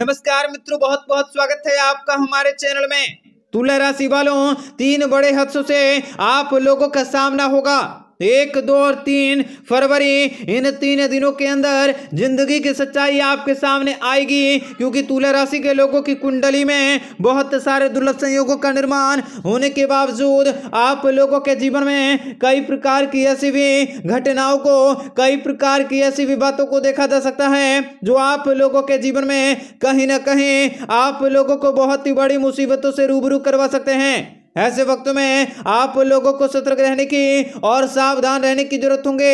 नमस्कार मित्रों बहुत बहुत स्वागत है आपका हमारे चैनल में तुला राशि वालों तीन बड़े हादसों से आप लोगों का सामना होगा एक दो और तीन फरवरी इन तीन दिनों के अंदर जिंदगी की सच्चाई आपके सामने आएगी क्योंकि तुला राशि के लोगों की कुंडली में बहुत सारे दुर्लभ संयोगों का निर्माण होने के बावजूद आप लोगों के जीवन में कई प्रकार की ऐसी भी घटनाओं को कई प्रकार की ऐसी भी बातों को देखा जा सकता है जो आप लोगों के जीवन में कहीं ना कहीं आप लोगों को बहुत ही बड़ी मुसीबतों से रूबरू करवा सकते हैं ऐसे वक्त में आप लोगों को सतर्क रहने की और सावधान रहने की जरूरत होंगे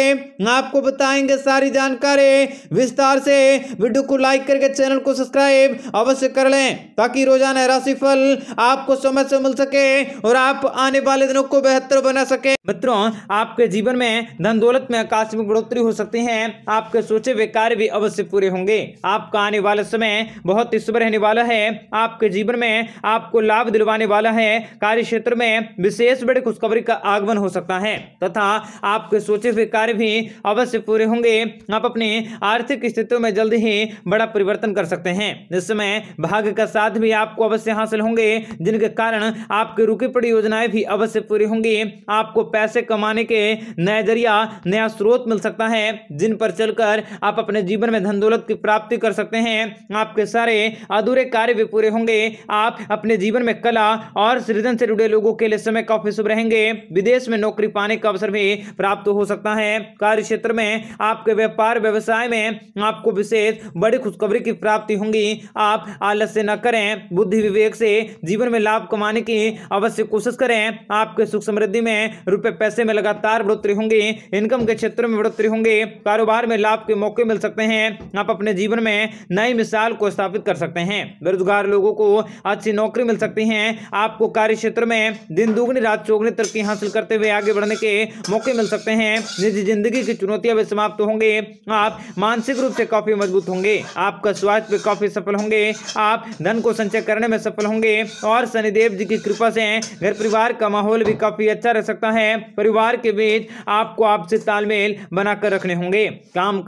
आपको बताएंगे सारी जानकारी विस्तार से वीडियो को लाइक करके चैनल को सब्सक्राइब अवश्य कर लें ताकि रोजाना राशिफल आपको समय से मिल सके और आप आने वाले दिनों को बेहतर बना सके मित्रों आपके जीवन में धन दौलत में आकस्मिक बढ़ोतरी हो सकती है आपके सोचे हुए कार्य भी अवश्य पूरे होंगे आपका आने वाला समय बहुत ही शुभ रहने वाला है आपके जीवन में आपको लाभ दिलवाने वाला है कार्य क्षेत्र में विशेष बड़ी खुशखबरी का आगमन हो सकता है तथा आपके सोचे हुए कार्य भी अवश्य पूरे होंगे आप अपने आर्थिक स्थितियों में जल्द ही बड़ा परिवर्तन कर सकते हैं इस समय भाग्य का साथ भी आपको अवश्य हासिल होंगे जिनके कारण आपकी रुकी पड़ी योजनाएं भी अवश्य पूरी होंगी आपको पैसे कमाने के नए जरिया नया स्रोत मिल सकता है जिन पर चलकर आप अपने जीवन में धन दौलत की प्राप्ति कर सकते हैं आपके सारे अधूरे कार्य भी पूरे होंगे आप अपने जीवन में कला और सृजन से जुड़े लोगों के लिए समय काफी शुभ रहेंगे विदेश में नौकरी पाने का अवसर भी प्राप्त हो सकता है कार्य क्षेत्र में आपके व्यापार व्यवसाय में आपको विशेष बड़ी खुशखबरी की प्राप्ति होंगी आप आलस्य न करें बुद्धि विवेक से जीवन में लाभ कमाने की अवश्य कोशिश करें आपके सुख समृद्धि में रुपए पैसे में लगातार बढ़ोतरी होंगी इनकम के क्षेत्र में बढ़ोतरी होंगी कारोबार में लाभ के मौके मिल सकते हैं आप अपने जीवन में नई मिसाल को स्थापित कर सकते हैं बेरोजगार लोगों को अच्छी नौकरी मिल सकती है आपको कार्य क्षेत्र क्षेत्र में दिन दुगनी रात चौगनी तरक्की हासिल करते हुए आगे बढ़ने के मौके मिल सकते हैं निजी जिंदगी की चुनौतियां भी समाप्त होंगे आप मानसिक रूप से काफी मजबूत होंगे आपका स्वास्थ्य भी काफी सफल होंगे आप धन को संचय करने में सफल होंगे और शनिदेव जी की कृपा से घर परिवार का माहौल भी काफी अच्छा रह सकता है परिवार के बीच आपको आपसे तालमेल बनाकर रखने होंगे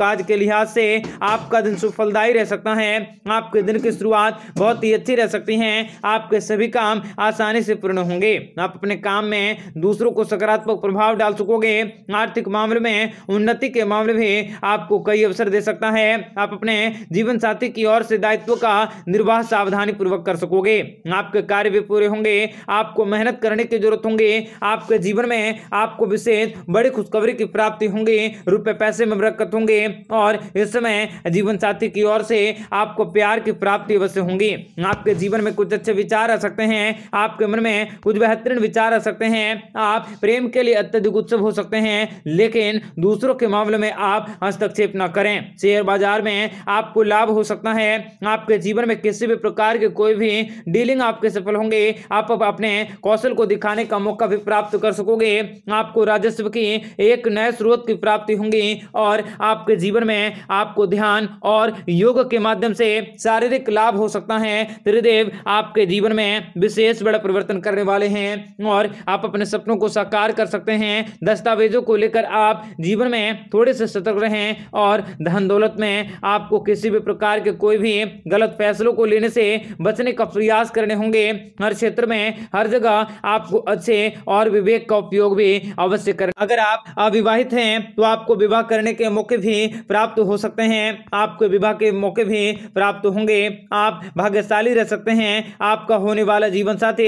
काज के लिहाज से आपका दिन सुफलदायी रह सकता है आपके दिन की शुरुआत बहुत ही अच्छी रह सकती है आपके सभी काम आसानी से पूर्ण होंगे आप अपने काम में दूसरों को सकारात्मक प्रभाव डाल सकोगे आर्थिक मामले में उन्नति के मामले में आपको कई अवसर दे सकता है आप अपने जीवन साथी की ओर से दायित्व का निर्वाह सावधानी पूर्वक कर सकोगे आपके कार्य भी पूरे होंगे आपको मेहनत करने की जरूरत होंगे आपके जीवन में आपको विशेष बड़ी खुशखबरी की प्राप्ति होंगे रुपए पैसे में बरकत होंगे और इस समय जीवन साथी की ओर से आपको प्यार की प्राप्ति अवश्य होंगी आपके जीवन में कुछ अच्छे विचार आ सकते हैं आपके मन में कुछ बेहतरीन विचार रख सकते हैं आप प्रेम के लिए अत्यधिक उत्सव हो सकते हैं लेकिन दूसरों के मामले में आप हस्तक्षेप न करें शेयर बाजार में आपको लाभ हो सकता है आपके जीवन में किसी भी प्रकार के कोई भी डीलिंग आपके सफल होंगे आप अपने कौशल को दिखाने का मौका भी प्राप्त कर सकोगे आपको राजस्व की एक नए स्रोत की प्राप्ति होंगी और आपके जीवन में आपको ध्यान और योग के माध्यम से शारीरिक लाभ हो सकता है त्रिदेव आपके जीवन में विशेष बड़ा परिवर्तन करने वाले हैं और आप अपने सपनों को साकार कर सकते हैं दस्तावेजों को लेकर आप जीवन में थोड़े से सतर्क रहें और धन दौलत में आपको किसी भी प्रकार के कोई भी गलत फैसलों को लेने से बचने का प्रयास करने होंगे हर क्षेत्र में हर जगह आपको अच्छे और विवेक का उपयोग भी अवश्य कर अगर आप अविवाहित हैं तो आपको विवाह करने के मौके भी प्राप्त हो सकते हैं आपको विवाह के मौके भी प्राप्त होंगे आप भाग्यशाली रह सकते हैं आपका होने वाला जीवन साथी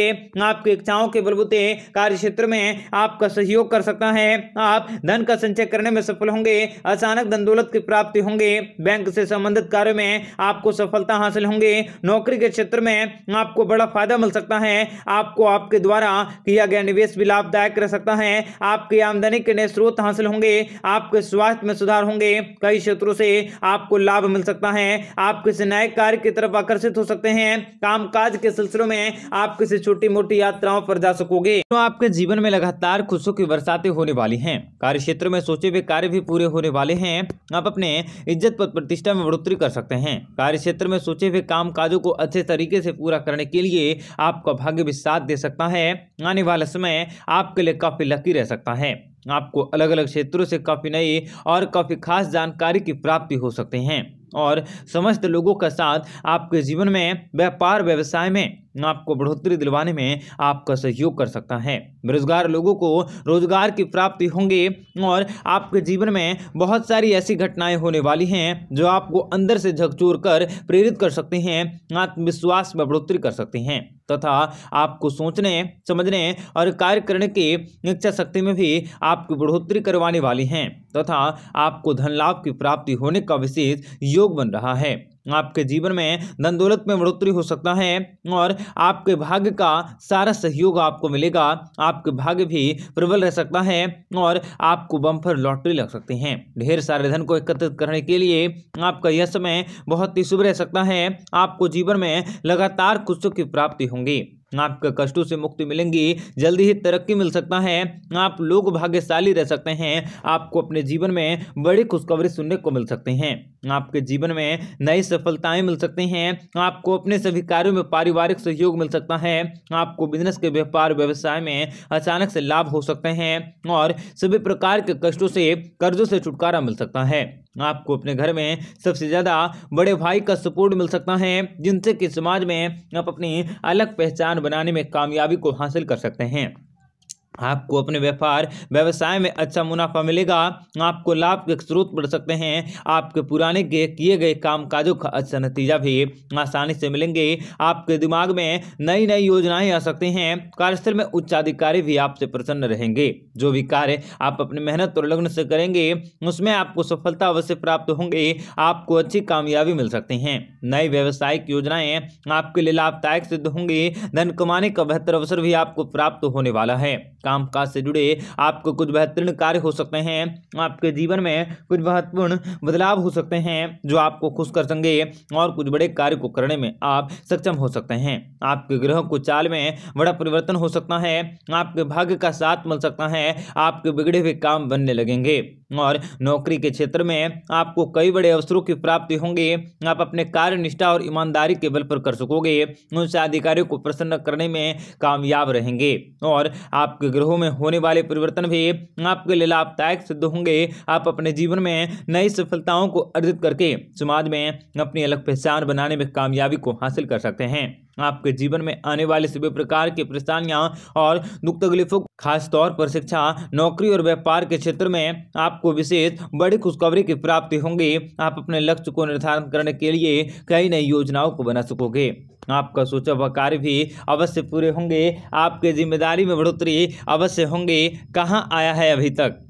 आपके अपेक्षाओं के बलबूते कार्य क्षेत्र में आपका सहयोग कर सकता है आप धन का संचय करने में सफल होंगे अचानक धन दौलत की प्राप्ति होंगे बैंक से संबंधित कार्य में आपको सफलता हासिल होंगे नौकरी के क्षेत्र में आपको बड़ा फायदा मिल सकता है आपको आपके द्वारा किया गया निवेश भी लाभदायक रह सकता है आपकी आमदनी के नए स्रोत हासिल होंगे आपके स्वास्थ्य में सुधार होंगे कई क्षेत्रों से आपको लाभ मिल सकता है आप किसी नए कार्य की तरफ आकर्षित हो सकते हैं कामकाज के सिलसिलों में आप किसी छोटी मोटी यात्रा यात्राओं पर जा सकोगे तो आपके जीवन में लगातार खुशियों की बरसातें होने वाली हैं। कार्य क्षेत्र में सोचे हुए कार्य भी पूरे होने वाले हैं आप अपने इज्जत पद प्रतिष्ठा में बढ़ोतरी कर सकते हैं कार्य क्षेत्र में सोचे हुए काम काजों को अच्छे तरीके से पूरा करने के लिए आपका भाग्य भी साथ दे सकता है आने वाला समय आपके लिए काफी लकी रह सकता है आपको अलग अलग क्षेत्रों से काफी नई और काफी खास जानकारी की प्राप्ति हो सकते हैं और समस्त लोगों का साथ आपके जीवन में व्यापार व्यवसाय में आपको बढ़ोतरी दिलवाने में आपका सहयोग कर सकता है बेरोजगार लोगों को रोजगार की प्राप्ति होंगे और आपके जीवन में बहुत सारी ऐसी घटनाएं होने वाली हैं जो आपको अंदर से झकझोर कर प्रेरित कर सकते हैं आत्मविश्वास में बढ़ोतरी कर सकते हैं तथा आपको सोचने समझने और कार्य करने की इच्छा शक्ति में भी आपकी बढ़ोतरी करवाने वाली हैं तथा आपको धन लाभ की प्राप्ति होने का विशेष योग बन रहा है आपके जीवन में धन दौलत में बढ़ोतरी हो सकता है और आपके भाग्य का सारा सहयोग आपको मिलेगा आपके भाग्य भी प्रबल रह सकता है और आपको बम्फर लॉटरी लग सकती हैं ढेर सारे धन को एकत्रित करने के लिए आपका यह समय बहुत ही शुभ रह सकता है आपको जीवन में लगातार कुछ की प्राप्ति होंगी आपके कष्टों से मुक्ति मिलेंगी जल्दी ही तरक्की मिल सकता है आप लोग भाग्यशाली रह सकते हैं आपको अपने जीवन में बड़ी खुशखबरी सुनने को मिल सकते हैं आपके जीवन में नई सफलताएं मिल सकती हैं आपको अपने सभी कार्यों में पारिवारिक सहयोग मिल सकता है आपको बिजनेस के व्यापार व्यवसाय में अचानक से लाभ हो सकते हैं और सभी प्रकार के कष्टों से कर्जों से छुटकारा मिल सकता है आपको अपने घर में सबसे ज़्यादा बड़े भाई का सपोर्ट मिल सकता है जिनसे कि समाज में आप अपनी अलग पहचान बनाने में कामयाबी को हासिल कर सकते हैं आपको अपने व्यापार व्यवसाय में अच्छा मुनाफा मिलेगा आपको लाभ के स्रोत बढ़ सकते हैं आपके पुराने के किए गए काम काजों का अच्छा नतीजा भी आसानी से मिलेंगे आपके दिमाग में नई नई योजनाएं आ सकती हैं कार्यस्थल में उच्चाधिकारी भी आपसे प्रसन्न रहेंगे जो भी कार्य आप अपनी मेहनत और लग्न से करेंगे उसमें आपको सफलता अवश्य प्राप्त होंगे आपको अच्छी कामयाबी मिल सकती है नई व्यवसायिक योजनाएं आपके लिए लाभदायक सिद्ध होंगी धन कमाने का बेहतर अवसर भी आपको प्राप्त होने वाला है काम काज से जुड़े आपको कुछ बेहतरीन कार्य हो सकते हैं आपके जीवन में कुछ महत्वपूर्ण बदलाव हो सकते हैं जो आपको खुश कर सकेंगे और कुछ बड़े कार्य को करने में आप सक्षम हो सकते हैं आपके ग्रह को चाल में बड़ा परिवर्तन हो सकता है आपके भाग्य का साथ मिल सकता है आपके बिगड़े हुए काम बनने लगेंगे और नौकरी के क्षेत्र में आपको कई बड़े अवसरों की प्राप्ति होंगे आप अपने कार्य निष्ठा और ईमानदारी के बल पर कर सकोगे उनसे अधिकारियों को प्रसन्न करने में कामयाब रहेंगे और आपके ग्रहों में होने वाले परिवर्तन भी आपके लिए लाभदायक सिद्ध होंगे आप अपने जीवन में नई सफलताओं को अर्जित करके समाज में अपनी अलग पहचान बनाने में कामयाबी को हासिल कर सकते हैं आपके जीवन में आने वाले सभी प्रकार की परेशानियाँ और दुख तकलीफों खासतौर पर शिक्षा नौकरी और व्यापार के क्षेत्र में आपको विशेष बड़ी खुशखबरी की प्राप्ति होंगी आप अपने लक्ष्य को निर्धारण करने के लिए कई नई योजनाओं को बना सकोगे आपका सोचा हुआ कार्य भी अवश्य पूरे होंगे आपके जिम्मेदारी में बढ़ोतरी अवश्य होंगे कहाँ आया है अभी तक